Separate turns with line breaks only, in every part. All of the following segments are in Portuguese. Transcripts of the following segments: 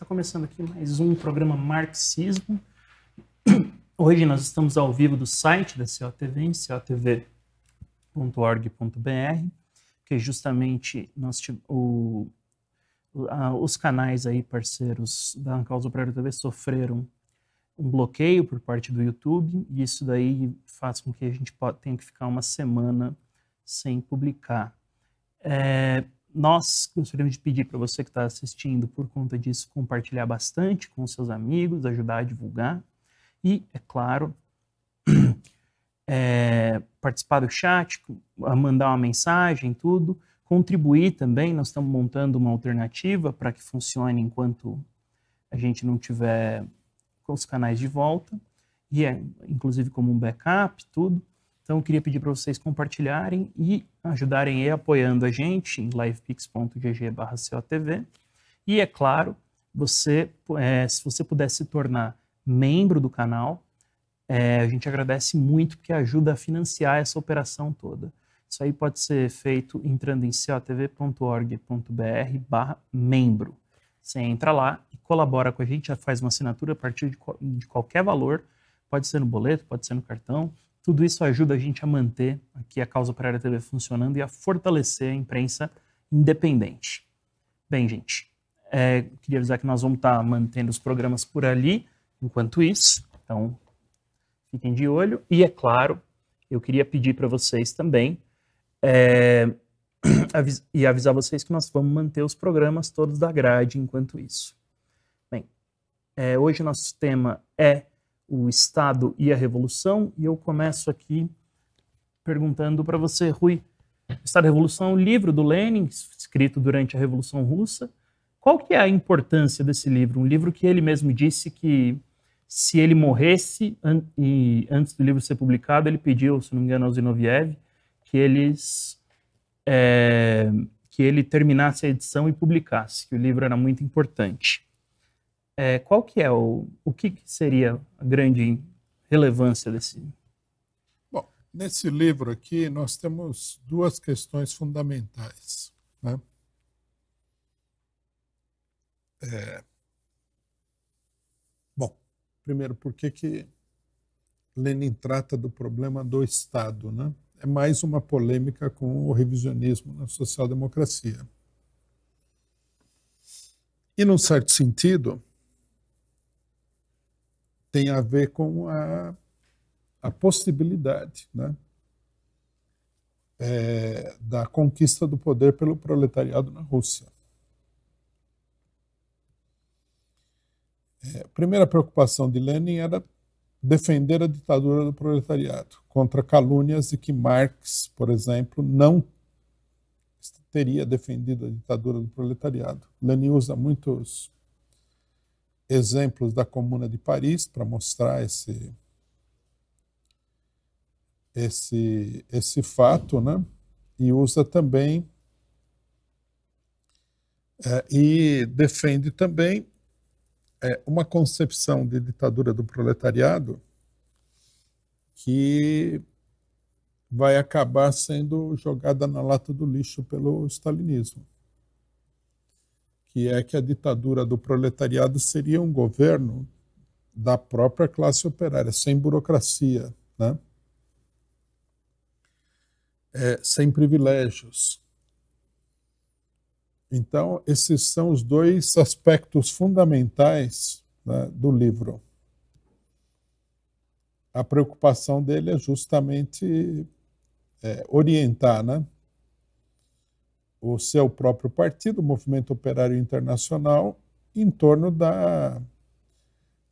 Está começando aqui mais um programa Marxismo. Hoje nós estamos ao vivo do site da COTV, em cotv.org.br, que é justamente nós o, a, os canais aí parceiros da Causa Operária TV sofreram um bloqueio por parte do YouTube, e isso daí faz com que a gente pode, tenha que ficar uma semana sem publicar. É, nós gostaríamos de pedir para você que está assistindo, por conta disso, compartilhar bastante com seus amigos, ajudar a divulgar. E, é claro, é, participar do chat, mandar uma mensagem, tudo. Contribuir também, nós estamos montando uma alternativa para que funcione enquanto a gente não tiver os canais de volta, e é, inclusive como um backup, tudo. Então, eu queria pedir para vocês compartilharem e ajudarem e apoiando a gente em livepix.gg/cotv. E é claro, você, é, se você puder se tornar membro do canal, é, a gente agradece muito porque ajuda a financiar essa operação toda. Isso aí pode ser feito entrando em cotv.org.br/membro. Você entra lá e colabora com a gente, já faz uma assinatura a partir de, de qualquer valor, pode ser no boleto, pode ser no cartão, tudo isso ajuda a gente a manter aqui a Causa Operária TV funcionando e a fortalecer a imprensa independente. Bem, gente, é, queria avisar que nós vamos estar tá mantendo os programas por ali enquanto isso, então fiquem de olho. E é claro, eu queria pedir para vocês também é, avis e avisar vocês que nós vamos manter os programas todos da grade enquanto isso. Bem, é, hoje nosso tema é o Estado e a Revolução. E eu começo aqui perguntando para você, Rui, Estado e Revolução, livro do Lenin, escrito durante a Revolução Russa. Qual que é a importância desse livro? Um livro que ele mesmo disse que se ele morresse an e antes do livro ser publicado, ele pediu, se não me engano, ao Zinoviev, que eles é, que ele terminasse a edição e publicasse, que o livro era muito importante. É, qual que é o, o que, que seria a grande relevância desse?
Bom, nesse livro aqui nós temos duas questões fundamentais, né? É... Bom, primeiro, por que que Lenin trata do problema do Estado, né? É mais uma polêmica com o revisionismo na social-democracia. E, num certo sentido, tem a ver com a, a possibilidade né, é, da conquista do poder pelo proletariado na Rússia. É, a primeira preocupação de Lenin era defender a ditadura do proletariado contra calúnias de que Marx, por exemplo, não teria defendido a ditadura do proletariado. Lenin usa muitos exemplos da Comuna de Paris para mostrar esse, esse, esse fato, né? e usa também é, e defende também é, uma concepção de ditadura do proletariado que vai acabar sendo jogada na lata do lixo pelo stalinismo que é que a ditadura do proletariado seria um governo da própria classe operária, sem burocracia, né? É, sem privilégios. Então, esses são os dois aspectos fundamentais né, do livro. A preocupação dele é justamente é, orientar, né? o seu próprio partido, o Movimento Operário Internacional, em torno da,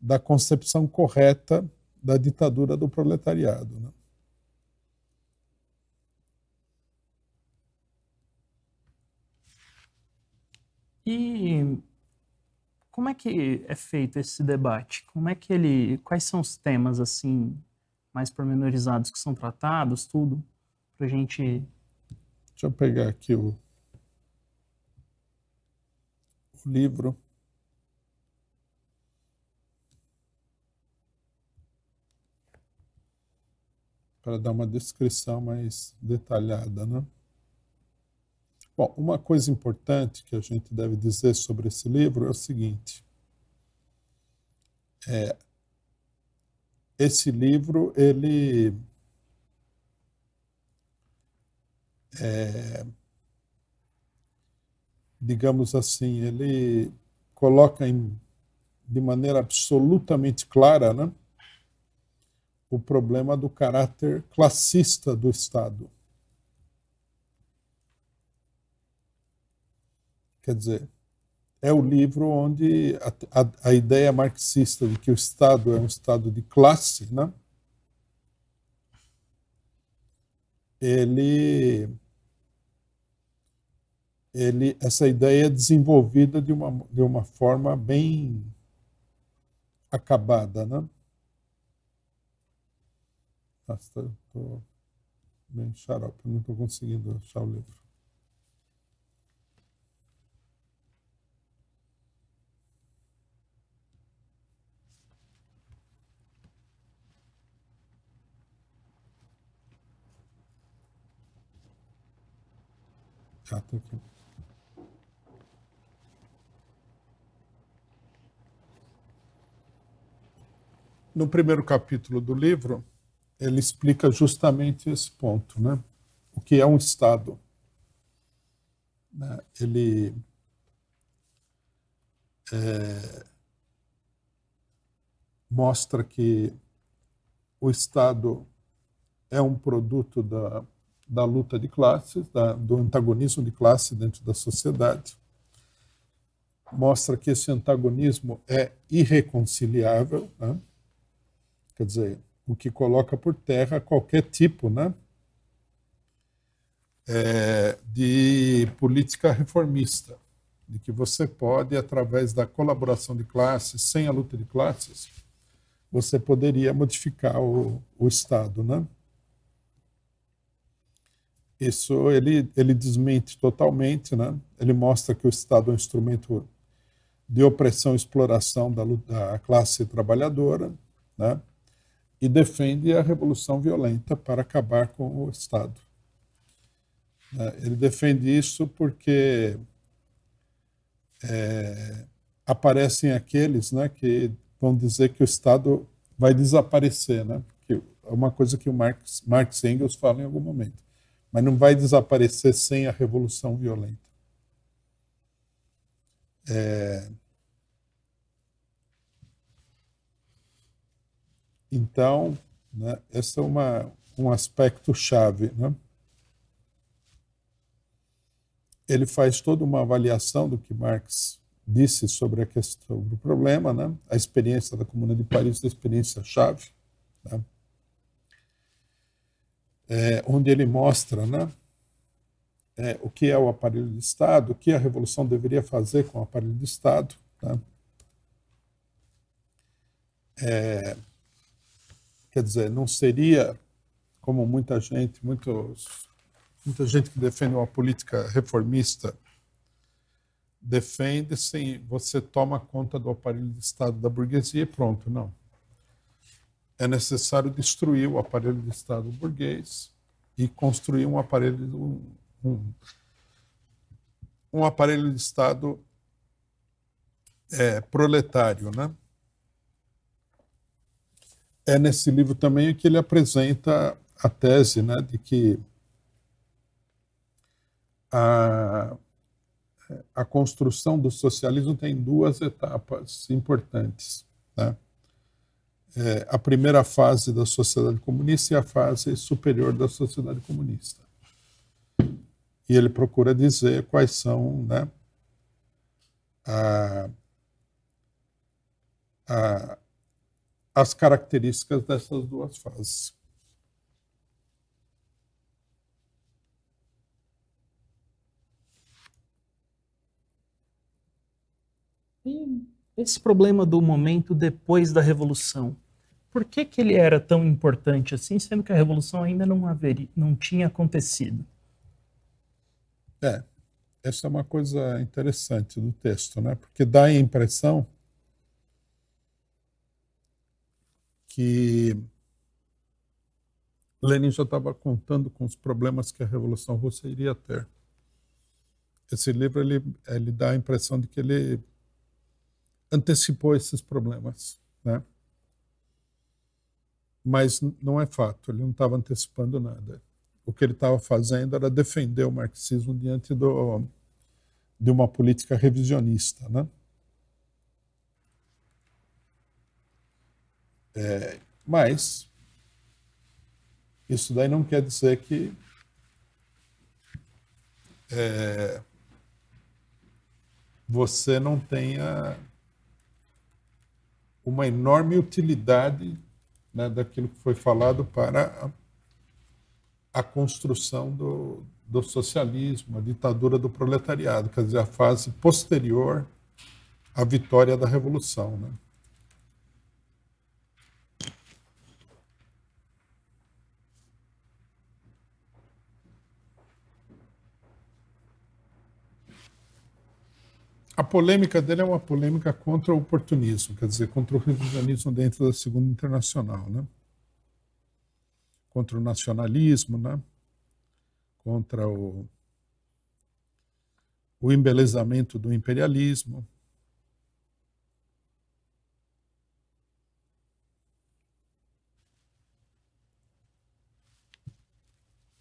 da concepção correta da ditadura do proletariado. Né?
E como é que é feito esse debate? Como é que ele, quais são os temas assim mais pormenorizados que são tratados, tudo para a gente?
Deixa eu pegar aqui o livro para dar uma descrição mais detalhada, né? Bom, uma coisa importante que a gente deve dizer sobre esse livro é o seguinte: é, esse livro ele é, digamos assim, ele coloca em, de maneira absolutamente clara né, o problema do caráter classista do Estado. Quer dizer, é o livro onde a, a, a ideia marxista de que o Estado é um Estado de classe, né, ele ele, essa ideia é desenvolvida de uma, de uma forma bem acabada, né? Nossa, estou bem xarope, não estou conseguindo achar o livro. aqui. no primeiro capítulo do livro, ele explica justamente esse ponto, né? O que é um Estado. Né? Ele é, mostra que o Estado é um produto da, da luta de classes, da, do antagonismo de classe dentro da sociedade. Mostra que esse antagonismo é irreconciliável, né? Quer dizer, o que coloca por terra qualquer tipo né, é, de política reformista, de que você pode, através da colaboração de classes, sem a luta de classes, você poderia modificar o, o Estado, né? Isso ele, ele desmente totalmente, né? Ele mostra que o Estado é um instrumento de opressão e exploração da, da classe trabalhadora, né? e defende a revolução violenta para acabar com o Estado. Né? Ele defende isso porque é, aparecem aqueles né, que vão dizer que o Estado vai desaparecer, né? que é uma coisa que o Marx, Marx Engels falam em algum momento. Mas não vai desaparecer sem a revolução violenta. É, Então, né, esse é uma, um aspecto chave. Né? Ele faz toda uma avaliação do que Marx disse sobre a questão do problema, né? a experiência da Comuna de Paris, a experiência chave, né? é, onde ele mostra né? É, o que é o aparelho de Estado, o que a revolução deveria fazer com o aparelho de Estado. Né? É, Quer dizer, não seria, como muita gente, muitos, muita gente que defende uma política reformista, defende sim, você toma conta do aparelho de Estado da burguesia e pronto, não. É necessário destruir o aparelho de Estado burguês e construir um aparelho, um, um, um aparelho de Estado é, proletário, né? é nesse livro também que ele apresenta a tese né, de que a, a construção do socialismo tem duas etapas importantes. Né? É, a primeira fase da sociedade comunista e a fase superior da sociedade comunista. E ele procura dizer quais são né, a, a as características dessas duas fases.
E esse problema do momento depois da Revolução, por que, que ele era tão importante assim, sendo que a Revolução ainda não, haveria, não tinha acontecido?
É, essa é uma coisa interessante do texto, né? porque dá a impressão que Lenin já estava contando com os problemas que a Revolução Russa iria ter. Esse livro ele, ele dá a impressão de que ele antecipou esses problemas, né? Mas não é fato, ele não estava antecipando nada. O que ele estava fazendo era defender o marxismo diante do, de uma política revisionista, né? É, mas isso daí não quer dizer que é, você não tenha uma enorme utilidade né, daquilo que foi falado para a, construção do, do socialismo, a ditadura do proletariado, quer dizer, a fase posterior à vitória da Revolução. Né? a polêmica dele é uma polêmica contra o oportunismo, quer dizer, contra o revisionismo dentro da Segunda Internacional, né? Contra o nacionalismo, né? Contra o, o embelezamento do imperialismo.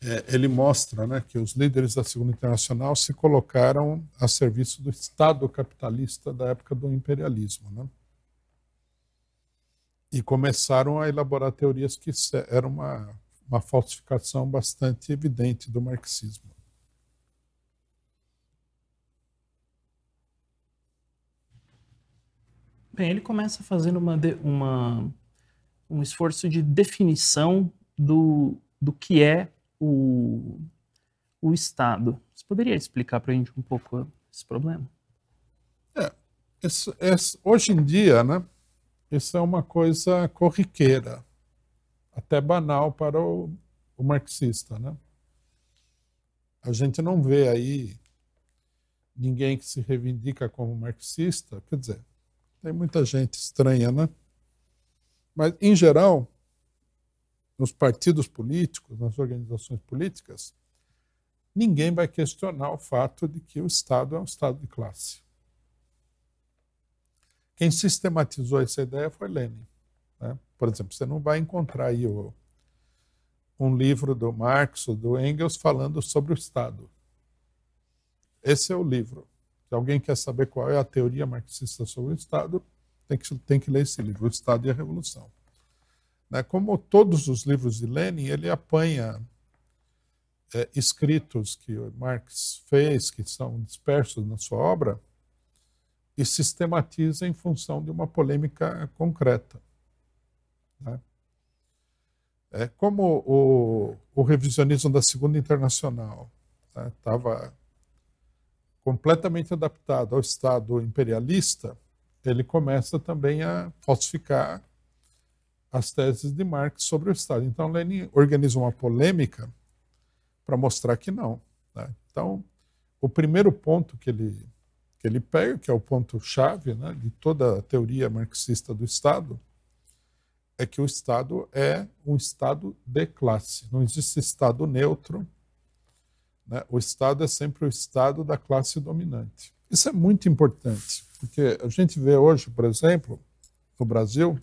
é, ele mostra né, que os líderes da Segunda Internacional se colocaram a serviço do Estado capitalista da época do imperialismo. Né? E começaram a elaborar teorias que eram uma, uma falsificação bastante evidente do marxismo.
Bem, ele começa fazendo uma, uma, um esforço de definição do, do que é o, o Estado. Você poderia explicar para a gente um pouco
esse problema? É, isso, hoje em dia, né, isso é uma coisa corriqueira, até banal para o, o marxista. Né? A gente não vê aí ninguém que se reivindica como marxista, quer dizer, tem muita gente estranha, né? Mas, em geral, nos partidos políticos, nas organizações políticas, ninguém vai questionar o fato de que o Estado é um Estado de classe. Quem sistematizou essa ideia foi Lenin. Né? Por exemplo, você não vai encontrar aí o, um livro do Marx ou do Engels falando sobre o Estado. Esse é o livro. Se alguém quer saber qual é a teoria marxista sobre o Estado, tem que, tem que ler esse livro, O Estado e a Revolução. Né? Como todos os livros de Lenin, ele apanha é, escritos que Marx fez, que são dispersos na sua obra, e sistematiza em função de uma polêmica concreta. Né? É como o, o, revisionismo da Segunda Internacional estava né? completamente adaptado ao Estado imperialista, ele começa também a falsificar as teses de Marx sobre o Estado. Então, Lenin organiza uma polêmica para mostrar que não. Né? Então, o primeiro ponto que ele, que ele pega, que é o ponto-chave né, de toda a teoria marxista do Estado, é que o Estado é um Estado de classe. Não existe Estado neutro. Né? O Estado é sempre o Estado da classe dominante. Isso é muito importante, porque a gente vê hoje, por exemplo, no Brasil,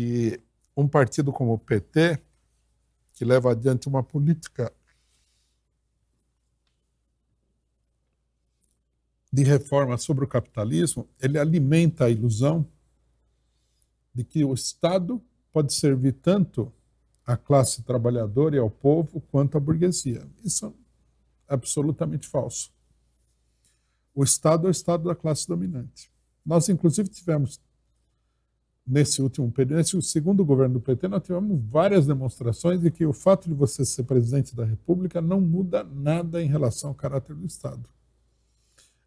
que um partido como o PT, que leva adiante uma política de reforma sobre o capitalismo, ele alimenta a ilusão de que o Estado pode servir tanto à classe trabalhadora e ao povo quanto à burguesia. Isso é absolutamente falso. O Estado é o Estado da classe dominante. Nós, inclusive, tivemos nesse último período, nesse segundo governo do PT, nós tivemos várias demonstrações de que o fato de você ser presidente da República não muda nada em relação ao caráter do Estado.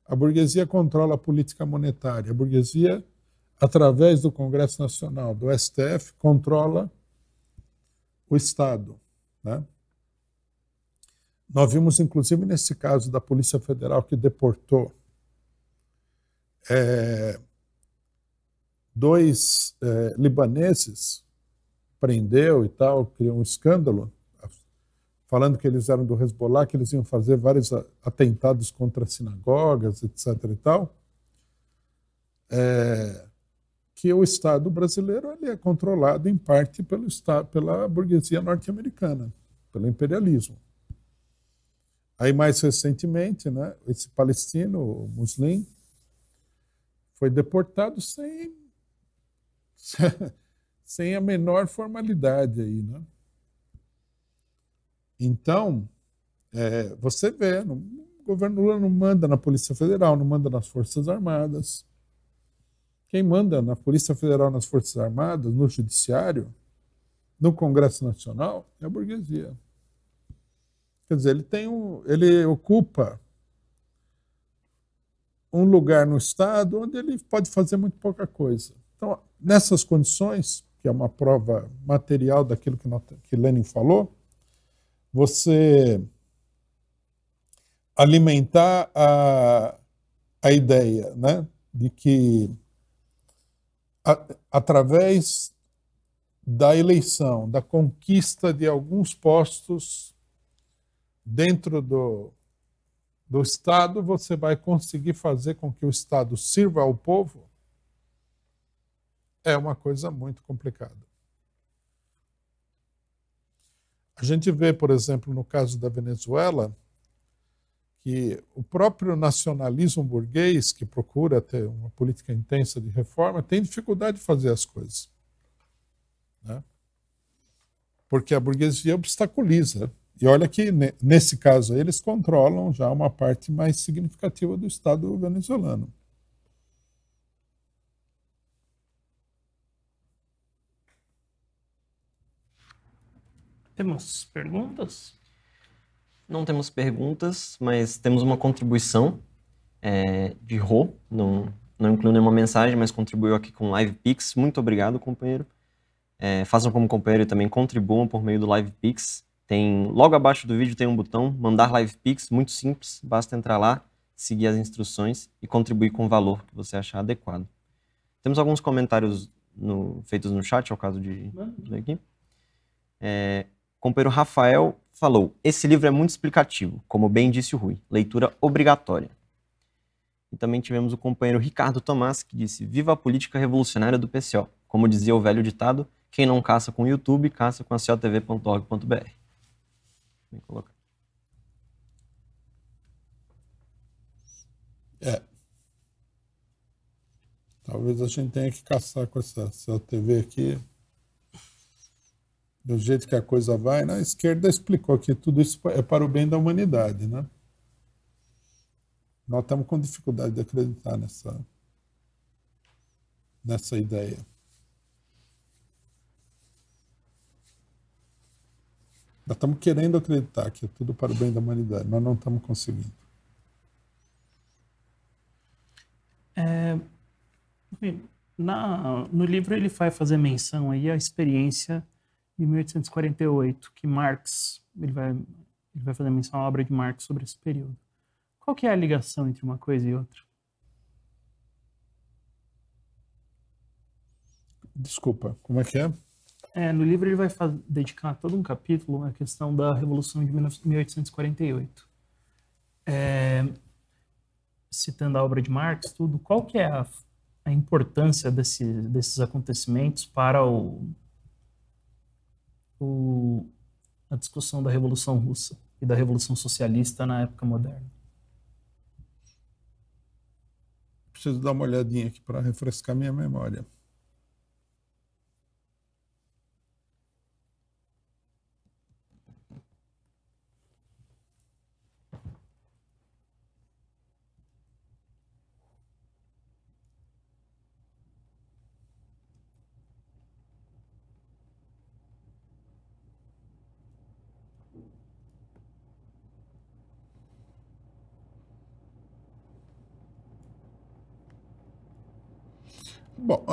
A burguesia controla a política monetária. A burguesia, através do Congresso Nacional, do STF, controla o Estado. Né? Nós vimos, inclusive, nesse caso da Polícia Federal que deportou. É dois é, libaneses prendeu e tal, criou um escândalo, falando que eles eram do Hezbollah, que eles iam fazer vários atentados contra sinagogas, etc. e tal, é, que o Estado brasileiro ele é controlado em parte pelo Estado, pela burguesia norte-americana, pelo imperialismo. Aí mais recentemente, né, esse palestino, o muslim, foi deportado sem sem a menor formalidade aí, né? Então, é, você vê, o governo Lula não manda na Polícia Federal, não manda nas Forças Armadas. Quem manda na Polícia Federal, nas Forças Armadas, no Judiciário, no Congresso Nacional, é a burguesia. Quer dizer, ele tem um, ele ocupa um lugar no Estado onde ele pode fazer muito pouca coisa. Então, nessas condições, que é uma prova material daquilo que, nós, que Lenin falou, você alimentar a, a ideia né, de que, a, através da eleição, da conquista de alguns postos dentro do, do Estado, você vai conseguir fazer com que o Estado sirva ao povo é uma coisa muito complicada. A gente vê, por exemplo, no caso da Venezuela, que o próprio nacionalismo burguês, que procura ter uma política intensa de reforma, tem dificuldade de fazer as coisas. Né? Porque a burguesia obstaculiza. E olha que, nesse caso, eles controlam já uma parte mais significativa do Estado venezuelano.
Temos perguntas? Não temos perguntas, mas temos uma contribuição é, de Rô. Não, não incluiu nenhuma mensagem, mas contribuiu aqui com Live Pix. Muito obrigado, companheiro. É, façam como companheiro e também contribuam por meio do Live Pix. Tem, logo abaixo do vídeo tem um botão mandar Live Pix, muito simples, basta entrar lá, seguir as instruções e contribuir com o valor que você achar adequado. Temos alguns comentários no, feitos no chat, é o caso de Aqui. É, companheiro Rafael falou: Esse livro é muito explicativo, como bem disse o Rui, leitura obrigatória. E também tivemos o companheiro Ricardo Tomás, que disse: Viva a política revolucionária do PCO. Como dizia o velho ditado, quem não caça com o YouTube, caça com a cotv.org.br. Bem colocado.
É. Talvez a gente tenha que caçar com essa, COTV aqui do jeito que a coisa vai, né? a esquerda explicou que tudo isso é para o bem da humanidade. Né? Nós estamos com dificuldade de acreditar nessa, nessa ideia. Nós estamos querendo acreditar que é tudo para o bem da humanidade, mas não estamos conseguindo.
É, na, no livro ele vai fazer menção aí à experiência 1848, que Marx, ele vai, ele vai fazer menção à obra de Marx sobre esse período. Qual que é a ligação entre uma coisa e outra?
Desculpa, como é que é?
É, no livro ele vai dedicar todo um capítulo à questão da Revolução de 1848. É, citando a obra de Marx, tudo, qual que é a, a importância desse, desses acontecimentos para o, o, a discussão da Revolução Russa e da Revolução Socialista na época moderna.
Preciso dar uma olhadinha aqui para refrescar minha memória.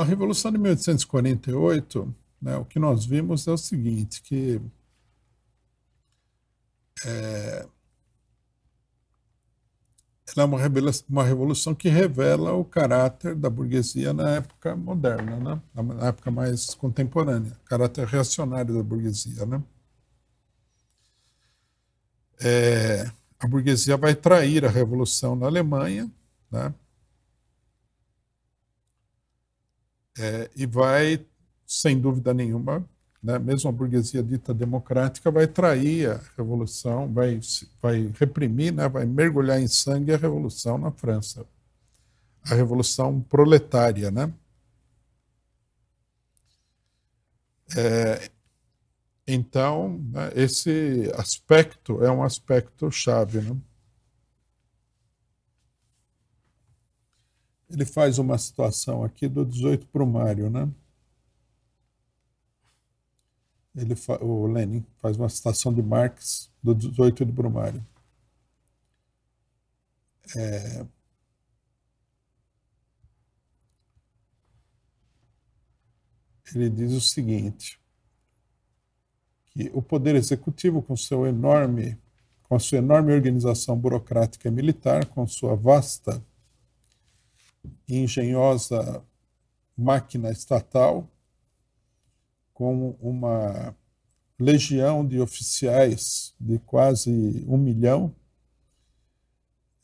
a Revolução de 1848, né, o que nós vimos é o seguinte, que é, ela é uma, uma revolução que revela o caráter da burguesia na época moderna, né? na época mais contemporânea, caráter reacionário da burguesia. Né? É, a burguesia vai trair a revolução na Alemanha, né? É, e vai, sem dúvida nenhuma, né, mesmo a burguesia dita democrática vai trair a revolução, vai, vai reprimir, né, vai mergulhar em sangue a revolução na França. A revolução proletária, né? É, então, né, esse aspecto é um aspecto chave, né? ele faz uma situação aqui do 18 para o Mário, né? Ele o Lenin faz uma citação de Marx do 18 de Brumário. É... Ele diz o seguinte, que o poder executivo, com seu enorme, com a sua enorme organização burocrática e militar, com sua vasta e engenhosa máquina estatal, com uma legião de oficiais de quase um milhão,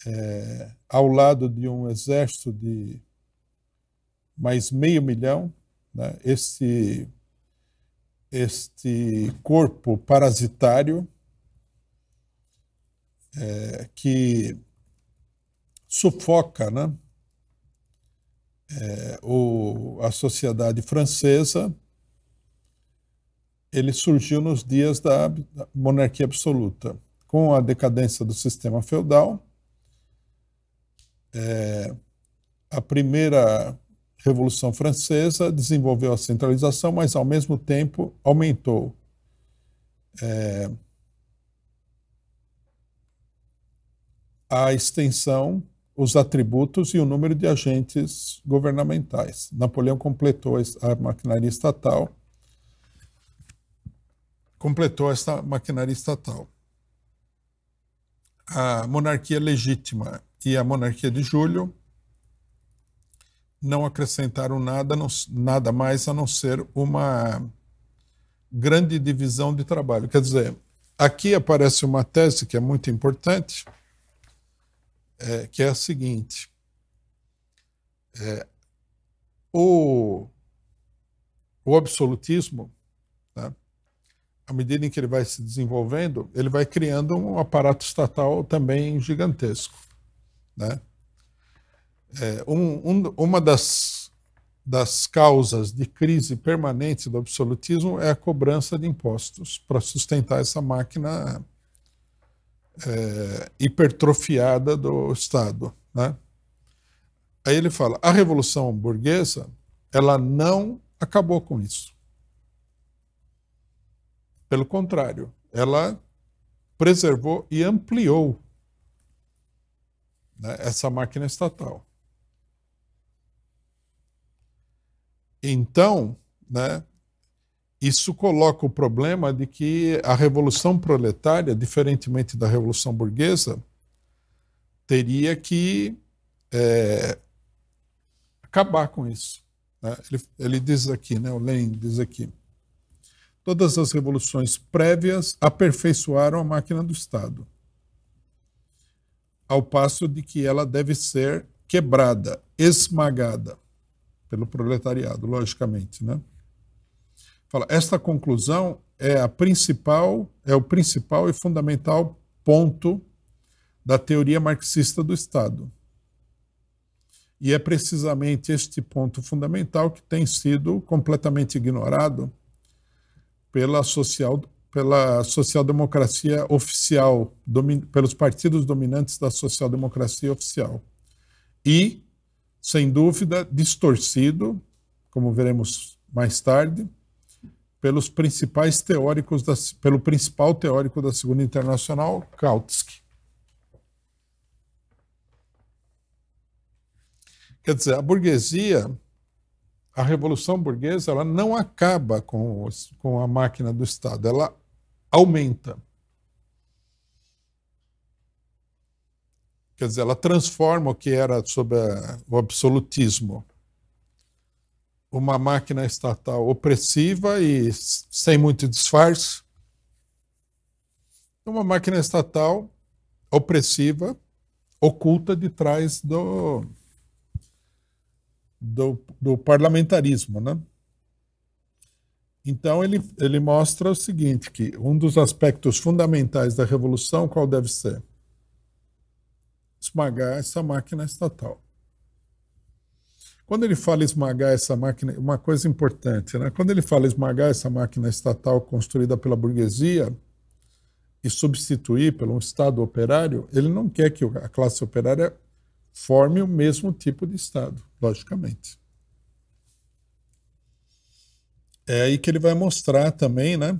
é, ao lado de um exército de mais meio milhão, né? este, este corpo parasitário é, que sufoca, né? é, o, a sociedade francesa, ele surgiu nos dias da, monarquia absoluta. Com a decadência do sistema feudal, é, a primeira Revolução Francesa desenvolveu a centralização, mas ao mesmo tempo aumentou é, a extensão os atributos e o número de agentes governamentais. Napoleão completou a maquinaria estatal, completou essa maquinaria estatal. A monarquia legítima e a monarquia de Julho não acrescentaram nada, nada mais a não ser uma grande divisão de trabalho. Quer dizer, aqui aparece uma tese que é muito importante, é, que é a seguinte: é, o, o absolutismo, né, à medida em que ele vai se desenvolvendo, ele vai criando um aparato estatal também gigantesco. Né? É, um, um, uma das, das causas de crise permanente do absolutismo é a cobrança de impostos para sustentar essa máquina é, hipertrofiada do Estado. Né? Aí ele fala: a revolução burguesa ela não acabou com isso. Pelo contrário, ela preservou e ampliou né, essa máquina estatal. Então, né, isso coloca o problema de que a revolução proletária, diferentemente da revolução burguesa, teria que é, acabar com isso. Né? Ele, ele, diz aqui, né? o Lenin diz aqui, todas as revoluções prévias aperfeiçoaram a máquina do Estado, ao passo de que ela deve ser quebrada, esmagada pelo proletariado, logicamente, né? Fala, esta conclusão é a principal, é o principal e fundamental ponto da teoria marxista do Estado. E é precisamente este ponto fundamental que tem sido completamente ignorado pela social pela social-democracia oficial, domin, pelos partidos dominantes da social-democracia oficial. E, sem dúvida, distorcido, como veremos mais tarde, pelos principais teóricos da, pelo principal teórico da Segunda Internacional, Kautsky. Quer dizer, a burguesia, a revolução burguesa, ela não acaba com, os, com a máquina do Estado, ela aumenta. Quer dizer, ela transforma o que era sob a, o absolutismo uma máquina estatal opressiva e sem muito disfarce, uma máquina estatal opressiva, oculta de trás do, do, do parlamentarismo, né? Então ele, ele mostra o seguinte, que um dos aspectos fundamentais da revolução qual deve ser? Esmagar essa máquina estatal. Quando ele fala esmagar essa máquina, uma coisa importante, né? quando ele fala esmagar essa máquina estatal construída pela burguesia e substituir pelo Estado operário, ele não quer que a classe operária forme o mesmo tipo de Estado, logicamente. É aí que ele vai mostrar também, né?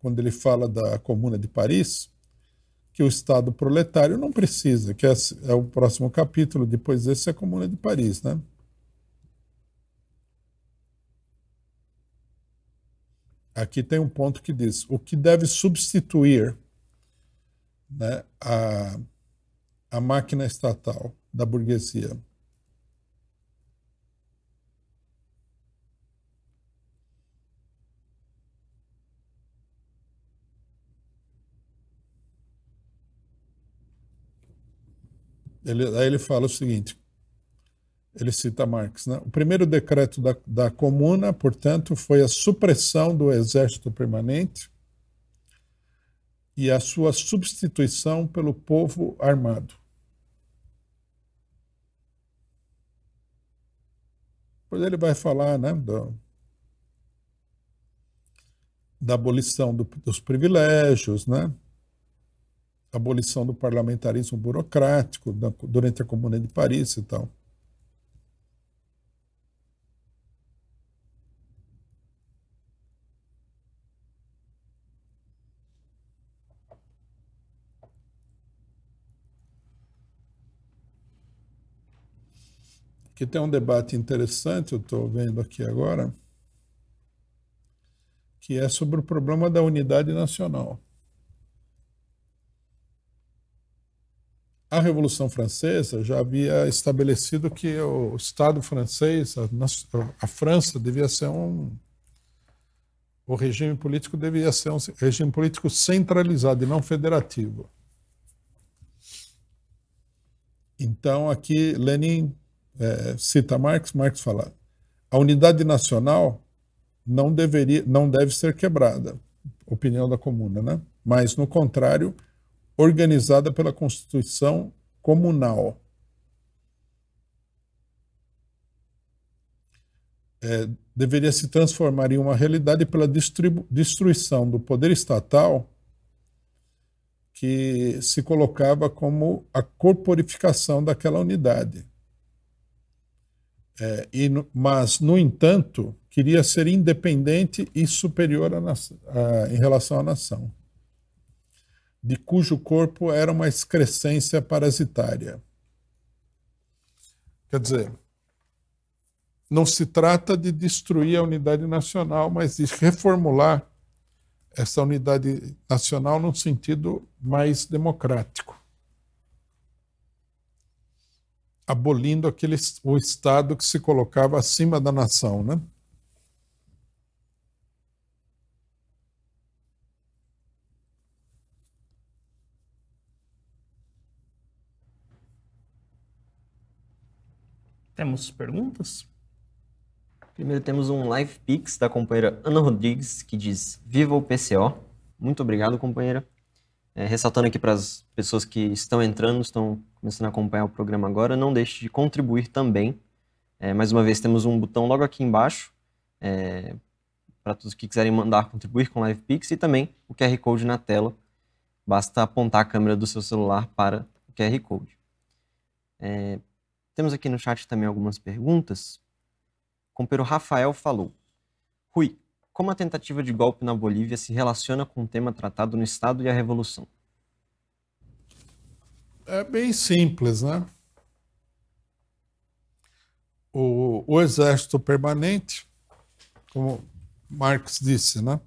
quando ele fala da Comuna de Paris, que o Estado proletário não precisa, que é, é o próximo capítulo, depois desse é a Comuna de Paris, né? aqui tem um ponto que diz: o que deve substituir né, a, a máquina estatal da burguesia? Ele, aí ele fala o seguinte: ele cita Marx. Né? O primeiro decreto da, da Comuna, portanto, foi a supressão do exército permanente e a sua substituição pelo povo armado. Depois ele vai falar né, do, da abolição do, dos privilégios, né? abolição do parlamentarismo burocrático durante a Comuna de Paris e tal. que tem um debate interessante, eu estou vendo aqui agora, que é sobre o problema da unidade nacional. A Revolução Francesa já havia estabelecido que o Estado francês, a, a França, devia ser um. O regime político devia ser um regime político centralizado e não federativo. Então, aqui, Lenin é, cita Marx, Marx fala: a unidade nacional não deveria, não deve ser quebrada, opinião da comuna, né? Mas no contrário, organizada pela Constituição comunal. É, deveria se transformar em uma realidade pela destruição do poder estatal que se colocava como a corporificação daquela unidade. É, e, mas, no entanto, queria ser independente e superior na, a, em relação à nação, de cujo corpo era uma excrescência parasitária. Quer dizer, não se trata de destruir a unidade nacional, mas de reformular essa unidade nacional num sentido mais democrático abolindo aquele, o Estado que se colocava acima da nação, né?
Temos
perguntas?
Primeiro temos um live pix da companheira Ana Rodrigues que diz: Viva o PCO. Muito obrigado, companheira. É, ressaltando aqui para as pessoas que estão entrando, estão começando a acompanhar o programa agora, não deixe de contribuir também. É, mais uma vez, temos um botão logo aqui embaixo é, para todos que quiserem mandar contribuir com o LivePix e também o QR Code na tela. Basta apontar a câmera do seu celular para o QR Code. É, temos aqui no chat também algumas perguntas. O Rafael falou: Rui, como a tentativa de golpe na Bolívia se relaciona com o tema tratado no Estado e a Revolução?
É bem simples, né? O, o exército permanente, como Marx disse, né?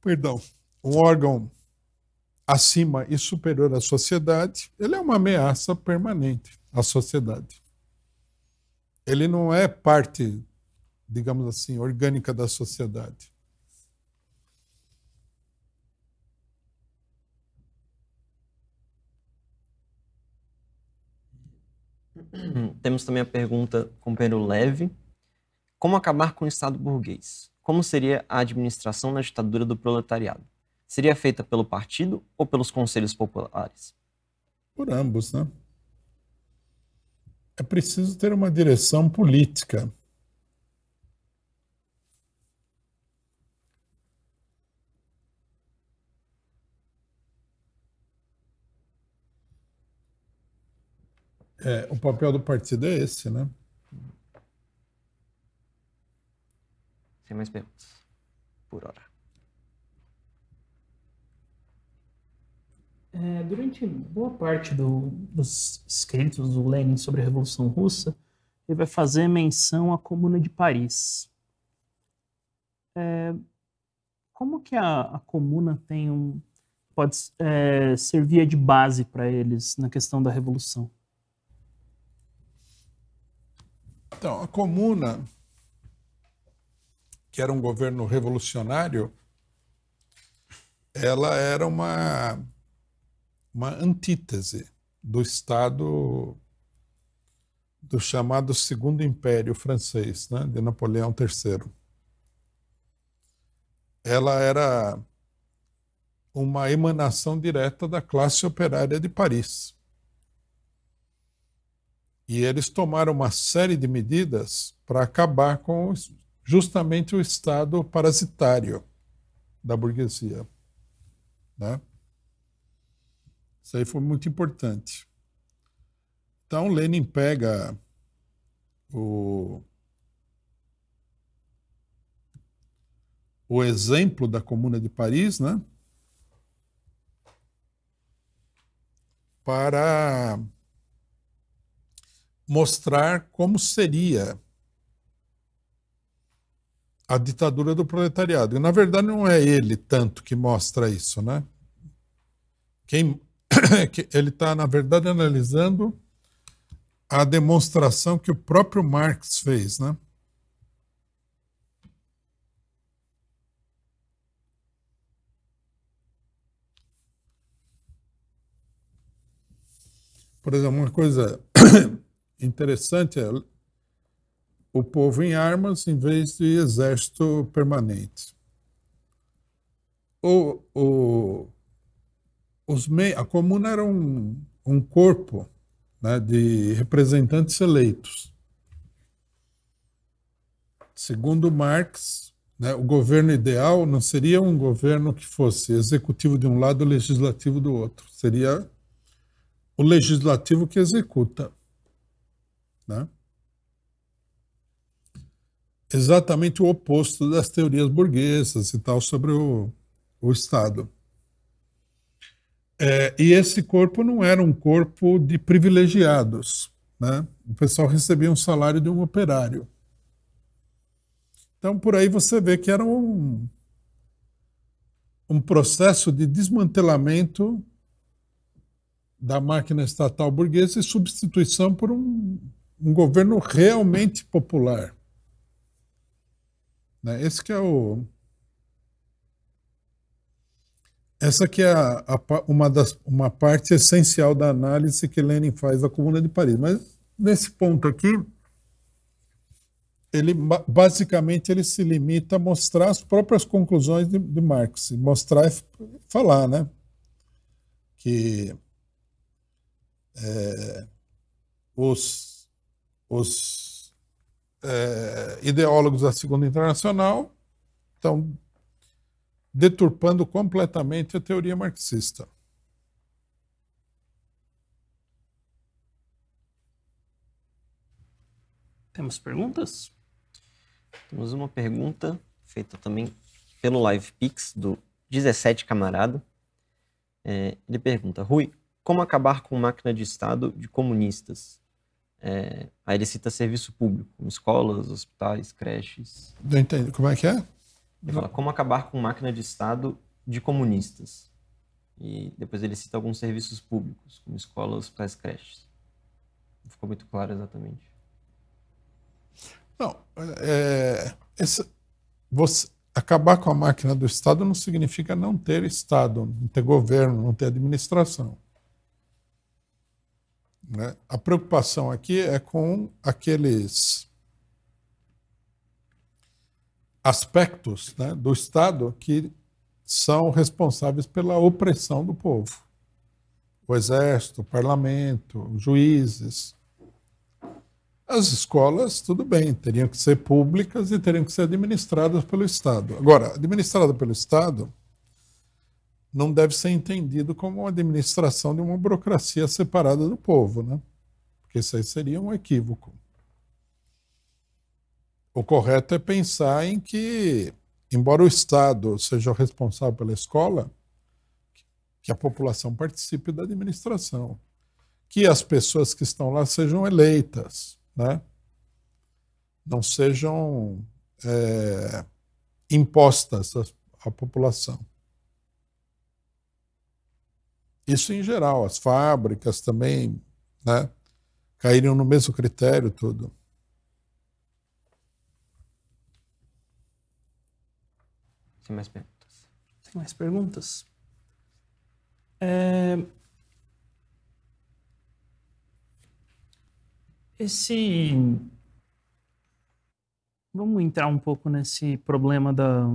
Perdão, um órgão acima e superior à sociedade, ele é uma ameaça permanente à sociedade ele não é parte, digamos assim, orgânica da sociedade.
Temos também a pergunta com Pedro Leve. Como acabar com o Estado burguês? Como seria a administração na ditadura do proletariado? Seria feita pelo partido ou pelos conselhos populares?
Por ambos, né? é preciso ter uma direção política. É, o papel do partido é esse, né? Sem mais perguntas, por hora.
É, durante boa parte do, dos escritos do Lenin sobre a Revolução Russa, ele vai fazer menção à Comuna de Paris. É, como que a, a, Comuna tem um pode é, servir de base para eles na questão da revolução?
Então, a Comuna, que era um governo revolucionário, ela era uma uma antítese do Estado do chamado Segundo Império Francês, né, de Napoleão III. Ela era uma emanação direta da classe operária de Paris. E eles tomaram uma série de medidas para acabar com justamente o estado parasitário da burguesia. Né? Isso aí foi muito importante. Então, Lenin pega o, o exemplo da Comuna de Paris, né? Para mostrar como seria a ditadura do proletariado. E, na verdade, não é ele tanto que mostra isso, né? Quem, que ele está, na verdade, analisando a demonstração que o próprio Marx fez, né? Por exemplo, uma coisa interessante é o povo em armas em vez de exército permanente. O, o, os mei a comuna era um, um corpo né, de representantes eleitos. Segundo Marx, né, o governo ideal não seria um governo que fosse executivo de um lado e legislativo do outro. Seria o legislativo que executa. Né? Exatamente o oposto das teorias burguesas e tal sobre o, o Estado. É, e esse corpo não era um corpo de privilegiados. Né? O pessoal recebia um salário de um operário. Então, por aí você vê que era um, um processo de desmantelamento da máquina estatal burguesa e substituição por um, um governo realmente popular. Né? Esse que é o, essa que é a, a, uma, das, uma parte essencial da análise que Lenin faz da Comuna de Paris. Mas nesse ponto aqui, ele basicamente ele se limita a mostrar as próprias conclusões de, de Marx, mostrar e falar, né? Que é, os, os é, ideólogos da Segunda Internacional estão deturpando completamente a teoria marxista.
Temos perguntas? Temos uma pergunta feita também pelo Live Pix do 17 Camarada. É, ele pergunta: Rui, como acabar com máquina de Estado de comunistas? É, aí ele cita serviço público, como escolas, hospitais, creches.
Não entendo. Como é que é? Ele fala
como acabar com máquina de Estado de comunistas. E depois ele cita alguns serviços públicos, como escolas, hospitais, creches. Não ficou muito claro exatamente.
Não, é, esse, você, acabar com a máquina do Estado não significa não ter Estado, não ter governo, não ter administração. Né? A preocupação aqui é com aqueles aspectos né, do Estado que são responsáveis pela opressão do povo. O exército, o parlamento, os juízes. As escolas, tudo bem, teriam que ser públicas e teriam que ser administradas pelo Estado. Agora, administrada pelo Estado não deve ser entendido como uma administração de uma burocracia separada do povo, né? Porque isso aí seria um equívoco. O correto é pensar em que, embora o Estado seja o responsável pela escola, que a população participe da administração, que as pessoas que estão lá sejam eleitas, né? não sejam é, impostas à população. Isso em geral, as fábricas também né, caíram no mesmo critério tudo.
Sem mais perguntas. Sem mais perguntas. É...
Esse. Vamos entrar um pouco nesse problema da.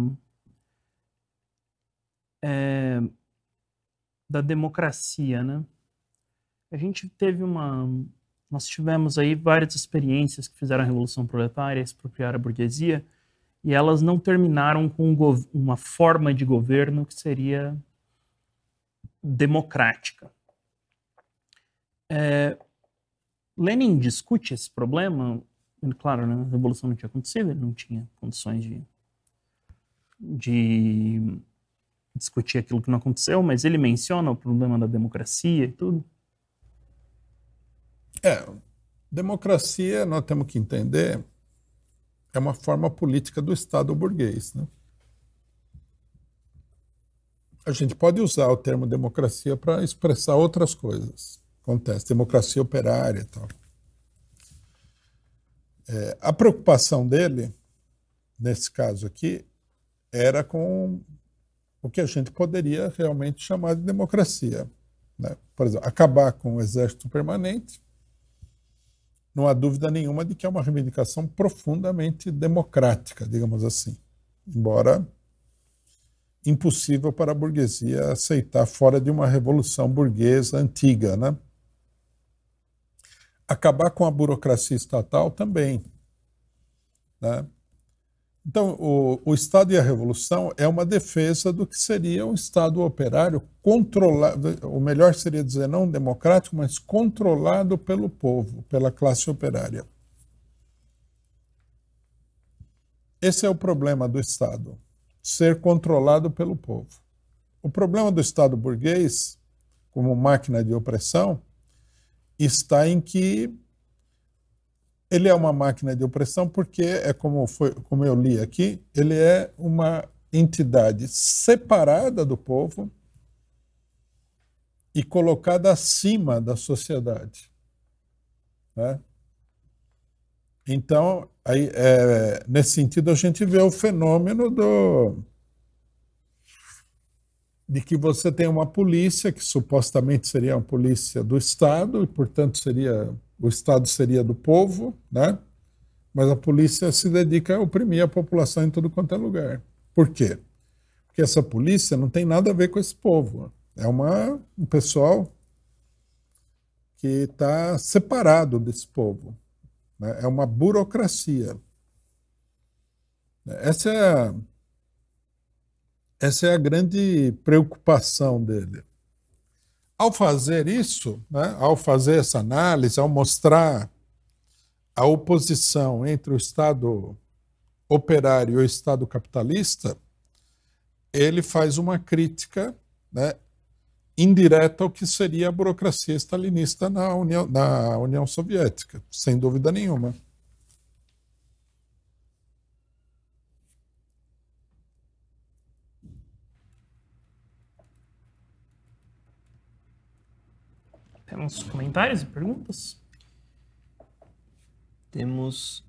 É... da democracia, né? A gente teve uma. Nós tivemos aí várias experiências que fizeram a Revolução Proletária, expropriar a burguesia e elas não terminaram com uma forma de governo que seria democrática. É, Lenin discute esse problema, claro, né, a revolução não tinha acontecido, ele não tinha condições de, de discutir aquilo que não aconteceu, mas ele menciona o problema da
democracia e tudo. É, democracia nós temos que entender é uma forma política do Estado burguês. Né? A gente pode usar o termo democracia para expressar outras coisas. Acontece, democracia operária e tal. É, a preocupação dele, nesse caso aqui, era com o que a gente poderia realmente chamar de democracia. Né? Por exemplo, acabar com o exército permanente, não há dúvida nenhuma de que é uma reivindicação profundamente democrática, digamos assim, embora impossível para a burguesia aceitar fora de uma revolução burguesa antiga, né? Acabar com a burocracia estatal também, né? Então, o, o Estado e a Revolução é uma defesa do que seria um Estado operário controlado, o melhor seria dizer, não democrático, mas controlado pelo povo, pela classe operária. Esse é o problema do Estado, ser controlado pelo povo. O problema do Estado burguês, como máquina de opressão, está em que ele é uma máquina de opressão porque é como foi, como eu li aqui, ele é uma entidade separada do povo e colocada acima da sociedade. Né? Então, aí, é, nesse sentido, a gente vê o fenômeno do, de que você tem uma polícia que supostamente seria uma polícia do Estado e, portanto, seria o Estado seria do povo, né? Mas a polícia se dedica a oprimir a população em tudo quanto é lugar. Por quê? Porque essa polícia não tem nada a ver com esse povo. É uma, um pessoal que está separado desse povo. Né? É uma burocracia. Essa é a, essa é a grande preocupação dele. Ao fazer isso, né, ao fazer essa análise, ao mostrar a oposição entre o Estado operário e o Estado capitalista, ele faz uma crítica né, indireta ao que seria a burocracia stalinista na União, na União Soviética, sem dúvida nenhuma.
Temos comentários e perguntas?
Temos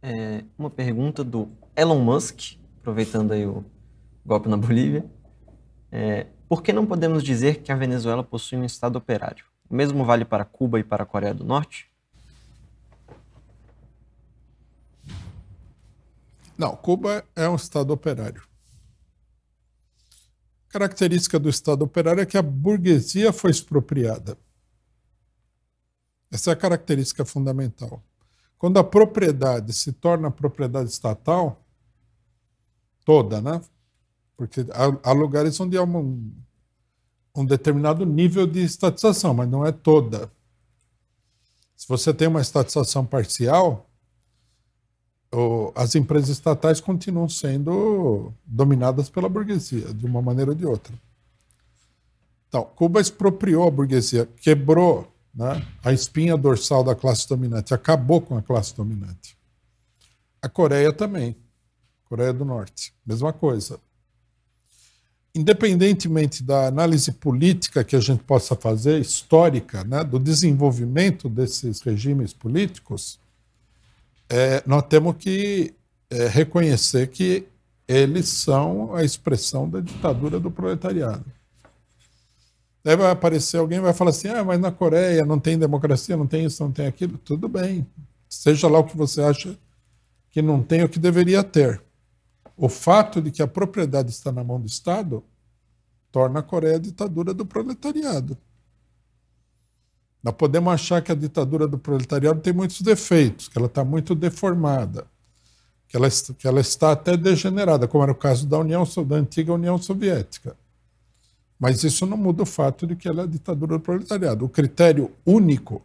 é, uma pergunta do Elon Musk, aproveitando aí o golpe na Bolívia. É, por que não podemos dizer que a Venezuela possui um Estado operário? O mesmo vale para Cuba e para a Coreia do Norte?
Não, Cuba é um Estado operário. A característica do Estado operário é que a burguesia foi expropriada. Essa é a característica fundamental. Quando a propriedade se torna propriedade estatal, toda, né? Porque há, lugares onde há um, um determinado nível de estatização, mas não é toda. Se você tem uma estatização parcial, as empresas estatais continuam sendo dominadas pela burguesia, de uma maneira ou de outra. Então, Cuba expropriou a burguesia, quebrou né? A espinha dorsal da classe dominante acabou com a classe dominante. A Coreia também. Coreia do Norte, mesma coisa. Independentemente da análise política que a gente possa fazer, histórica, né, do desenvolvimento desses regimes políticos, é, nós temos que é, reconhecer que eles são a expressão da ditadura do proletariado. Daí vai aparecer alguém vai falar assim: ah, mas na Coreia não tem democracia, não tem isso, não tem aquilo. Tudo bem. Seja lá o que você acha que não tem o que deveria ter. O fato de que a propriedade está na mão do Estado torna a Coreia a ditadura do proletariado. Nós podemos achar que a ditadura do proletariado tem muitos defeitos, que ela está muito deformada, que ela, que ela está até degenerada, como era o caso da União da antiga União Soviética. Mas isso não muda o fato de que ela é a ditadura do proletariado. O critério único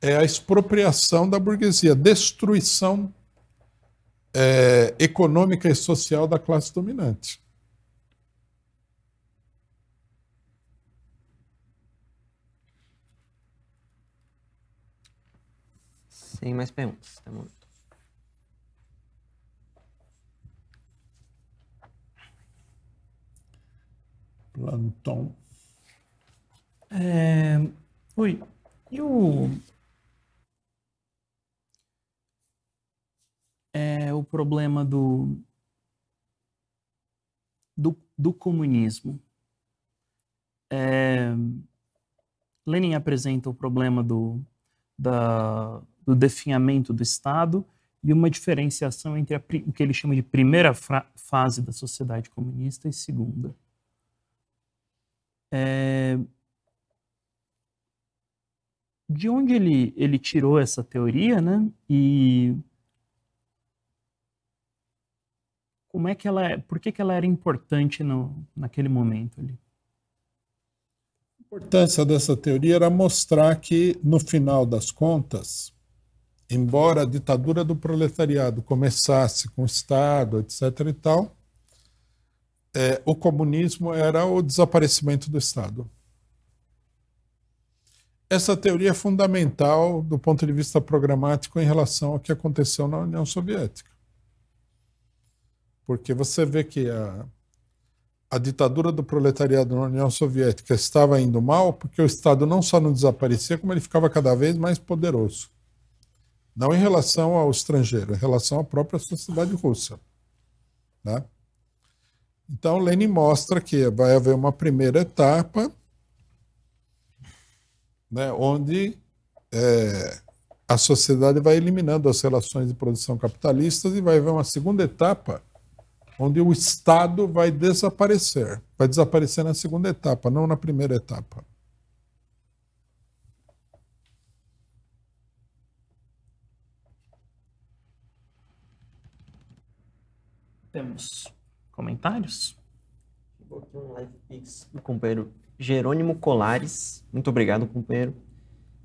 é a expropriação da burguesia, destruição é, econômica e social da classe dominante. Sem
mais perguntas. Tá bom. Planton.
É... Oi, e o... É o problema do... do, do comunismo. É... Lenin apresenta o problema do, da, do definhamento do Estado e uma diferenciação entre a, o que ele chama de primeira fase da sociedade comunista e segunda. É... De onde ele, ele tirou essa teoria, né? E como é que ela, é,
por que, que ela era importante no, naquele momento ali? A importância dessa teoria era mostrar que no final das contas, embora a ditadura do proletariado começasse com o Estado, etc e tal, é, o comunismo era o desaparecimento do Estado. Essa teoria é fundamental do ponto de vista programático em relação ao que aconteceu na União Soviética. Porque você vê que a, a ditadura do proletariado na União Soviética estava indo mal porque o Estado não só não desaparecia, como ele ficava cada vez mais poderoso. Não em relação ao estrangeiro, em relação à própria sociedade russa. Né? Então, Lenin mostra que vai haver uma primeira etapa né, onde é, a sociedade vai eliminando as relações de produção capitalistas e vai haver uma segunda etapa onde o Estado vai desaparecer. Vai desaparecer na segunda etapa, não na primeira etapa.
Temos Comentários? Chegou aqui um live pix do companheiro Jerônimo Colares. Muito obrigado, companheiro.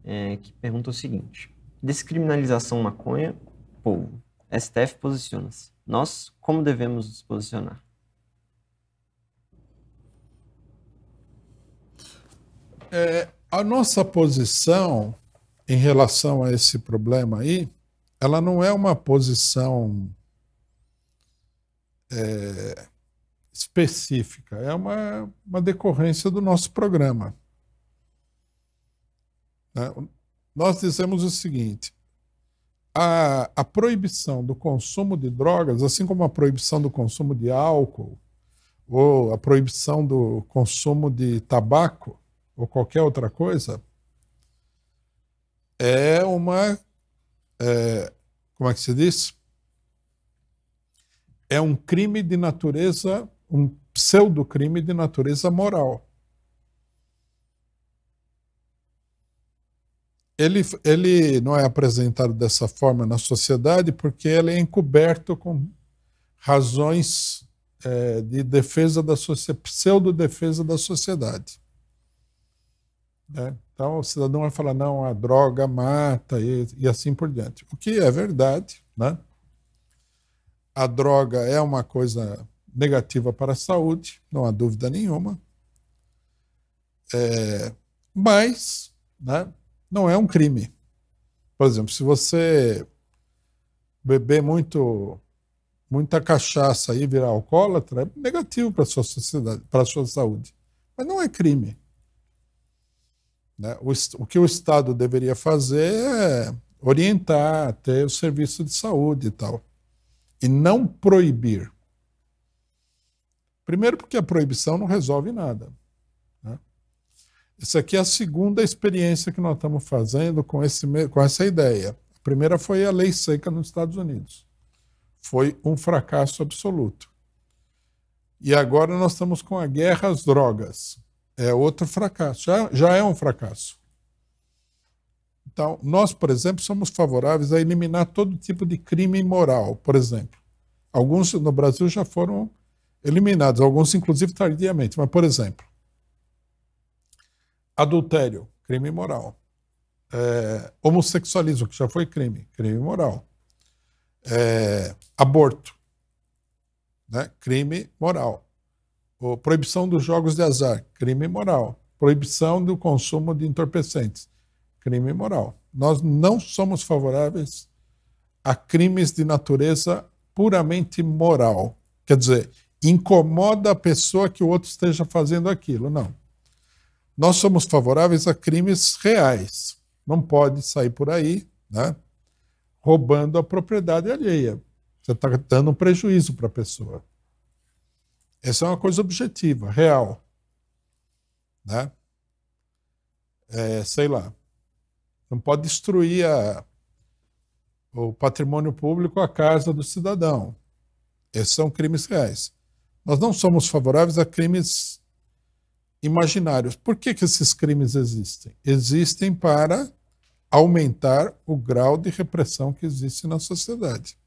É, que pergunta o seguinte: Descriminalização maconha, povo. STF posiciona-se. Nós, como devemos nos posicionar?
É, a nossa posição em relação a esse problema aí, ela não é uma posição é, específica, é uma, uma decorrência do nosso programa. Né? Nós dizemos o seguinte: a, a proibição do consumo de drogas, assim como a proibição do consumo de álcool, ou a proibição do consumo de tabaco, ou qualquer outra coisa, é uma. É, como é que se diz? é um crime de natureza, um pseudo-crime de natureza moral. Ele, ele não é apresentado dessa forma na sociedade porque ele é encoberto com razões é, de defesa da pseudo-defesa da sociedade. É, então o cidadão vai falar, não, a droga mata e, e assim por diante. O que é verdade, né? a droga é uma coisa negativa para a saúde, não há dúvida nenhuma. É, mas né, não é um crime. Por exemplo, se você beber muito muita cachaça e virar alcoólatra é negativo para a sua sociedade, para a sua saúde. Mas não é crime. Né? O, o que o Estado deveria fazer é orientar, ter o serviço de saúde e tal e não proibir. Primeiro, porque a proibição não resolve nada. Né? Essa aqui é a segunda experiência que nós estamos fazendo com, esse, com essa ideia. A primeira foi a lei seca nos Estados Unidos. Foi um fracasso absoluto. E agora nós estamos com a guerra às drogas. É outro fracasso. Já, já é um fracasso. Então, nós, por exemplo, somos favoráveis a eliminar todo tipo de crime moral por exemplo. Alguns no Brasil já foram eliminados, alguns inclusive tardiamente, mas, por exemplo, adultério, crime moral É, homossexualismo, que já foi crime, crime moral. É, aborto, né? crime moral. O, proibição dos jogos de azar, crime moral. Proibição do consumo de entorpecentes, crime moral. Nós não somos favoráveis a crimes de natureza puramente moral. Quer dizer, incomoda a pessoa que o outro esteja fazendo aquilo. Não. Nós somos favoráveis a crimes reais. Não pode sair por aí né, roubando a propriedade alheia. Você está dando um prejuízo para a pessoa. Essa é uma coisa objetiva, real. Né? É, sei lá, não pode destruir a, o patrimônio público, a casa do cidadão. Esses são crimes reais. Nós não somos favoráveis a crimes imaginários. Por que, que esses crimes existem? Existem para aumentar o grau de repressão que existe na sociedade.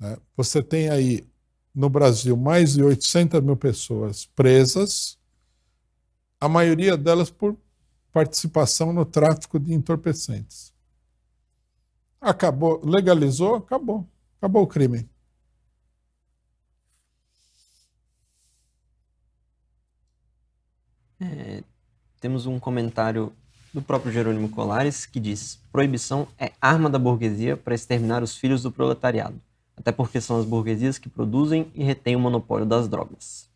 Né? Você tem aí no Brasil mais de 800 mil pessoas presas, a maioria delas por participação no tráfico de entorpecentes. Acabou, legalizou, acabou. Acabou o crime. É,
temos um comentário do próprio Jerônimo Colares que diz: proibição é arma da burguesia para exterminar os filhos do proletariado, até porque são as burguesias que produzem e retêm o monopólio das drogas.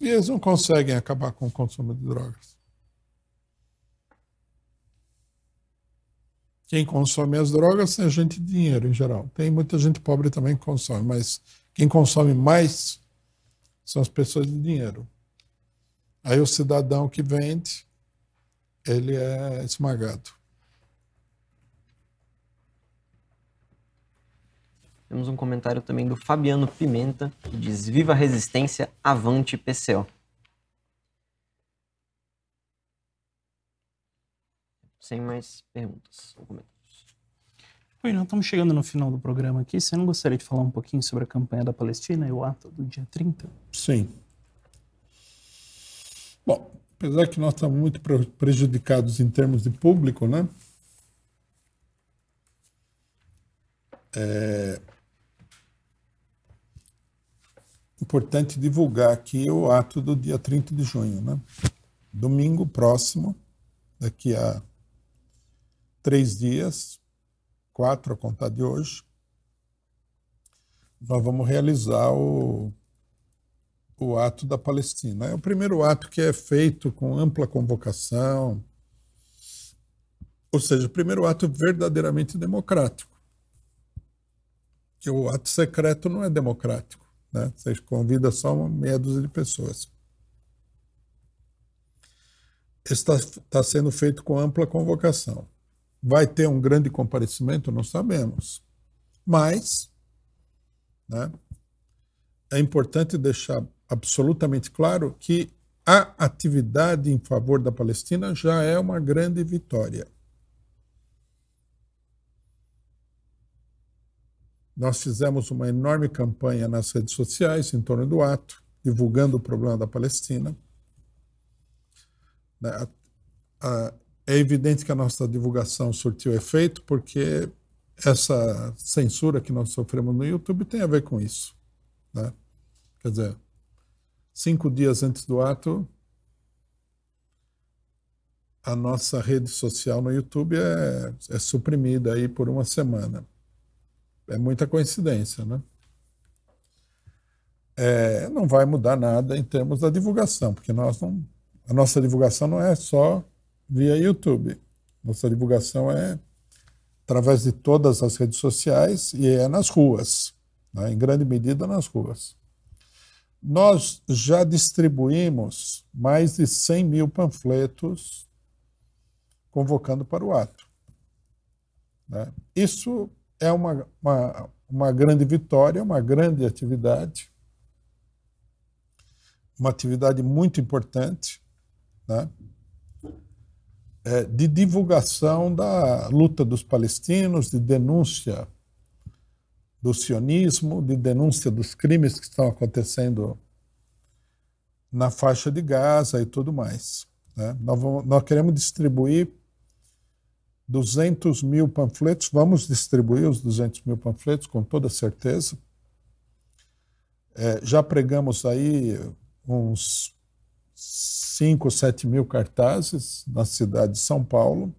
E eles não conseguem acabar com o consumo de drogas. quem consome as drogas é gente de dinheiro em geral. Tem muita gente pobre também que consome, mas quem consome mais são as pessoas de dinheiro. Aí o cidadão que vende, ele é esmagado.
Temos um comentário também do Fabiano Pimenta, que diz: Viva a resistência, avante PCO. sem mais perguntas ou comentários.
Oi, não estamos chegando no final do programa aqui. Você não gostaria de falar um pouquinho sobre a campanha da
Palestina e o ato do
dia 30?
Sim. Bom, apesar que nós estamos muito prejudicados em termos de público, né? É importante divulgar aqui o ato do dia 30 de junho, né? Domingo próximo, daqui a três dias, quatro a contar de hoje, nós vamos realizar o, o ato da Palestina. É o primeiro ato que é feito com ampla convocação, ou seja, o primeiro ato verdadeiramente democrático. Que o ato secreto não é democrático, né? Você convida só uma meia dúzia de pessoas. Está sendo feito com ampla convocação vai ter um grande comparecimento? Não sabemos. Mas né, é importante deixar absolutamente claro que a atividade em favor da Palestina já é uma grande vitória. Nós fizemos uma enorme campanha nas redes sociais em torno do ato, divulgando o problema da Palestina. Né, é evidente que a nossa divulgação surtiu efeito, porque essa censura que nós sofremos no YouTube tem a ver com isso. Né? Quer dizer, cinco dias antes do ato, a nossa rede social no YouTube é, é suprimida aí por uma semana. É muita coincidência, né? É, não vai mudar nada em termos da divulgação, porque nós não, a nossa divulgação não é só via YouTube. Nossa divulgação é através de todas as redes sociais e é nas ruas, né? em grande medida nas ruas. Nós já distribuímos mais de 100 mil panfletos convocando para o ato. Né? Isso é uma, uma, uma grande vitória, uma grande atividade, uma atividade muito importante. Né? é, de divulgação da luta dos palestinos, de denúncia do sionismo, de denúncia dos crimes que estão acontecendo na faixa de Gaza e tudo mais. Né? Nós, vamos, nós, queremos distribuir 200 mil panfletos, vamos distribuir os 200 mil panfletos com toda certeza. É, já pregamos aí uns 5 ou 7 mil cartazes na cidade de São Paulo.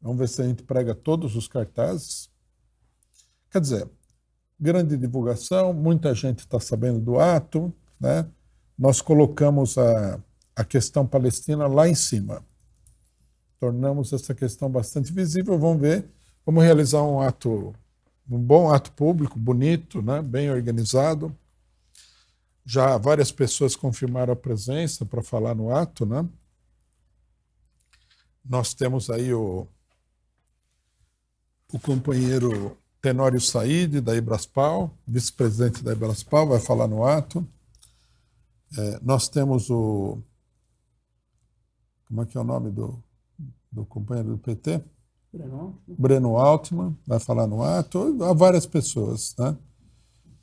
Vamos ver se a gente prega todos os cartazes. Quer dizer, grande divulgação, muita gente está sabendo do ato. Né? Nós colocamos a, a questão palestina lá em cima. Tornamos essa questão bastante visível. Vamos ver. Vamos realizar um ato, um bom ato público, bonito, né? bem organizado já várias pessoas confirmaram a presença para falar no ato, né? Nós temos aí o, o companheiro Tenório Said, da Ibraspal, vice-presidente da Ibraspal, vai falar no ato. É, nós temos o. Como é que é o nome do, do companheiro do PT? Breno Altman. Breno Altman vai falar no ato. Há várias pessoas, né?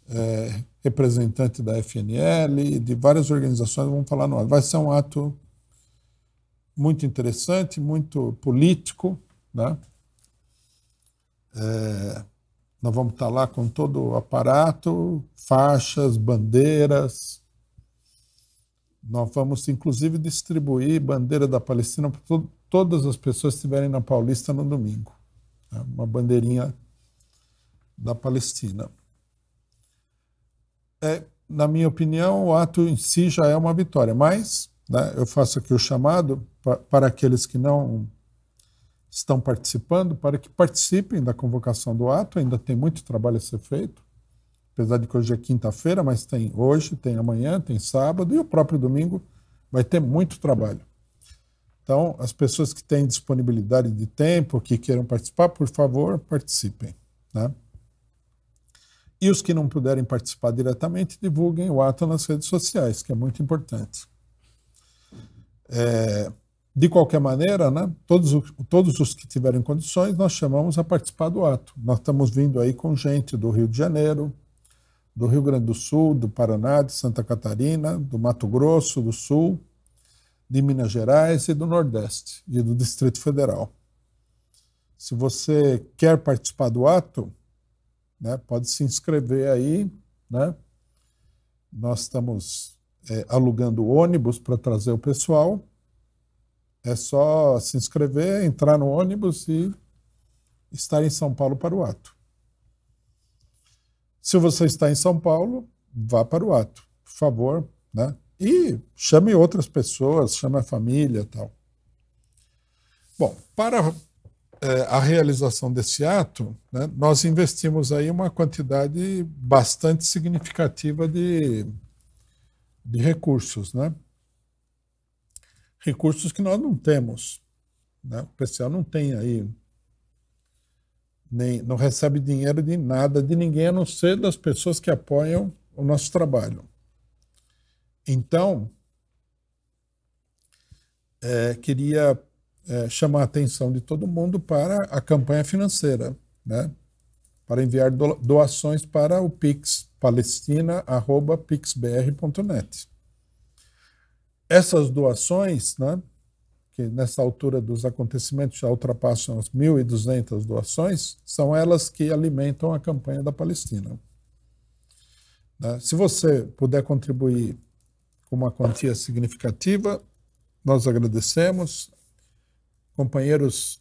é, representante da FNL, de várias organizações vão falar, ar vai ser um ato muito interessante, muito político, né? É, nós vamos estar lá com todo o aparato, faixas, bandeiras. Nós vamos, inclusive, distribuir bandeira da Palestina para todas as pessoas que estiverem na Paulista no domingo. É uma bandeirinha da Palestina é, na minha opinião, o ato em si já é uma vitória. Mas né, eu faço aqui o chamado para, para aqueles que não estão participando, para que participem da convocação do ato. Ainda tem muito trabalho a ser feito, apesar de que hoje é quinta-feira, mas tem hoje, tem amanhã, tem sábado e o próprio domingo vai ter muito trabalho. Então, as pessoas que têm disponibilidade de tempo, que queiram participar, por favor, participem. Né? E os que não puderem participar diretamente, divulguem o ato nas redes sociais, que é muito importante. É, de qualquer maneira, né, todos, todos os que tiverem condições, nós chamamos a participar do ato. Nós estamos vindo aí com gente do Rio de Janeiro, do Rio Grande do Sul, do Paraná, de Santa Catarina, do Mato Grosso do Sul, de Minas Gerais e do Nordeste e do Distrito Federal. Se você quer participar do ato, né? Pode se inscrever aí, né? Nós estamos é, alugando ônibus para trazer o pessoal. É só se inscrever, entrar no ônibus e estar em São Paulo para o ato. Se você está em São Paulo, vá para o ato, por favor, né? E chame outras pessoas, chame a família, tal. Bom, para é, a realização desse ato, né, nós investimos aí uma quantidade bastante significativa de, de recursos, né? Recursos que nós não temos, né? O pessoal não tem aí, nem não recebe dinheiro de nada, de ninguém, a não ser das pessoas que apoiam o nosso trabalho. Então, é, queria é, chamar a atenção de todo mundo para a campanha financeira, né? para enviar doações para o Pix palestina@pixbr.net. Essas doações, né, que nessa altura dos acontecimentos já ultrapassam as 1.200 doações, são elas que alimentam a campanha da Palestina. Né? Se você puder contribuir com uma quantia significativa, nós agradecemos companheiros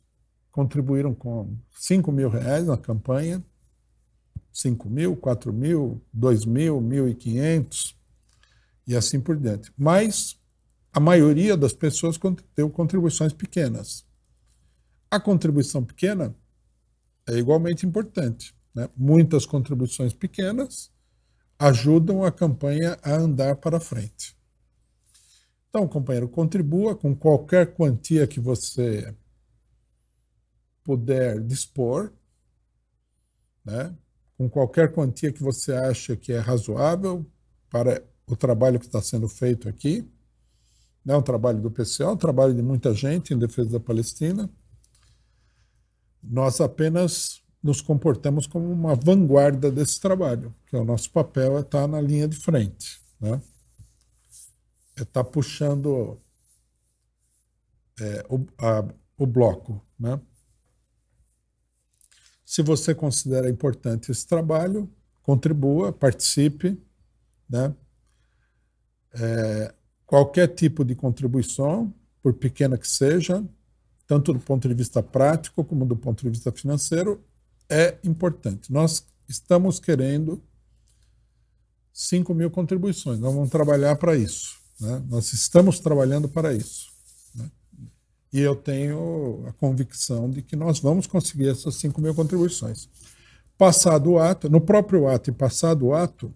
contribuíram com 5 mil reais na campanha, 5 mil, 4 mil, 2 mil, 1.500 e assim por diante. Mas a maioria das pessoas deu contribuições pequenas. A contribuição pequena é igualmente importante. Né? Muitas contribuições pequenas ajudam a campanha a andar para frente. Então, companheiro, contribua com qualquer quantia que você puder dispor, né? com qualquer quantia que você acha que é razoável para o trabalho que está sendo feito aqui. É um trabalho do PCO, é um trabalho de muita gente em defesa da Palestina. Nós apenas nos comportamos como uma vanguarda desse trabalho, que é o nosso papel é estar tá na linha de frente. Né? está é puxando é, o, a, o bloco. Né? Se você considera importante esse trabalho, contribua, participe. Né? É, qualquer tipo de contribuição, por pequena que seja, tanto do ponto de vista prático como do ponto de vista financeiro, é importante. Nós estamos querendo 5 mil contribuições, nós vamos trabalhar para isso. Né? Nós estamos trabalhando para isso. Né? E eu tenho a convicção de que nós vamos conseguir essas 5 mil contribuições. Passado o ato, no próprio ato e passado o ato,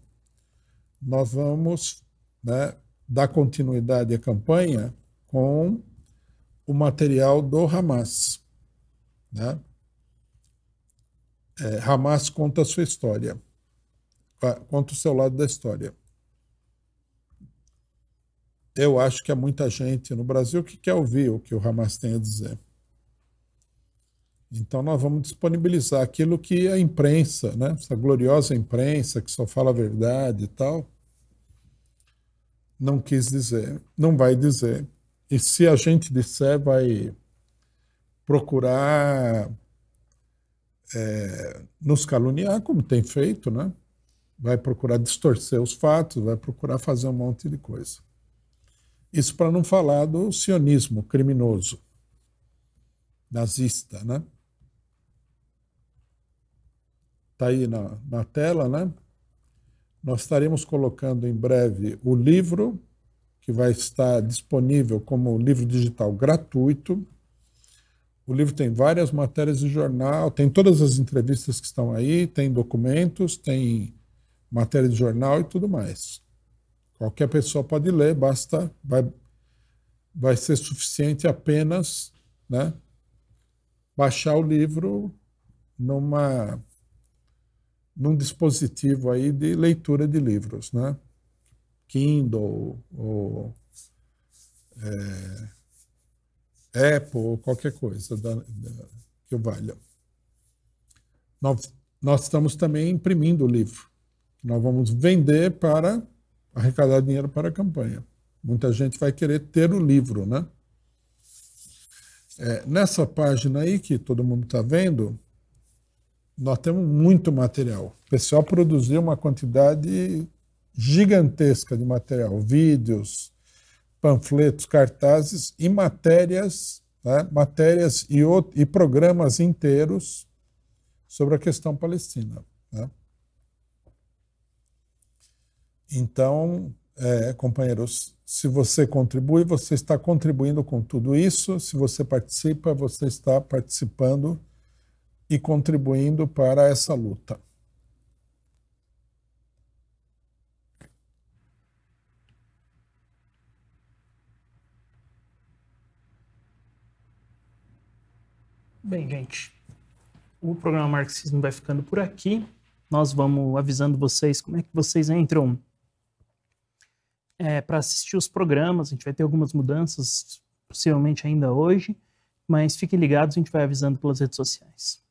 nós vamos né, dar continuidade à campanha com o material do Hamas. Né? É, Hamas conta a sua história, conta o seu lado da história eu acho que há muita gente no Brasil que quer ouvir o que o Hamas tem a dizer. Então, nós vamos disponibilizar aquilo que a imprensa, né, essa gloriosa imprensa que só fala a verdade e tal, não quis dizer, não vai dizer. E se a gente disser, vai procurar é, nos caluniar, como tem feito, né? vai procurar distorcer os fatos, vai procurar fazer um monte de coisa. Isso para não falar do sionismo criminoso, nazista, né? Está aí na, na tela, né? Nós estaremos colocando em breve o livro, que vai estar disponível como livro digital gratuito. O livro tem várias matérias de jornal, tem todas as entrevistas que estão aí, tem documentos, tem matéria de jornal e tudo mais. Qualquer é pessoa pode ler, basta, vai, vai ser suficiente apenas né, baixar o livro numa, num dispositivo aí de leitura de livros, né? Kindle ou é, Apple ou qualquer coisa da, da, que valha. Nós, nós estamos também imprimindo o livro. Nós vamos vender para arrecadar dinheiro para a campanha. Muita gente vai querer ter o livro, né? É, nessa página aí que todo mundo está vendo, nós temos muito material. O pessoal produziu uma quantidade gigantesca de material, vídeos, panfletos, cartazes e matérias, né? matérias e, outro, e programas inteiros sobre a questão palestina. Né? Então, é, companheiros, se você contribui, você está contribuindo com tudo isso. Se você participa, você está participando e contribuindo para essa luta.
Bem, gente, o programa Marxismo vai ficando por aqui. Nós vamos avisando vocês como é que vocês entram é, para assistir os programas. A gente vai ter algumas mudanças, possivelmente ainda hoje, mas fiquem ligados, a gente vai avisando pelas redes sociais.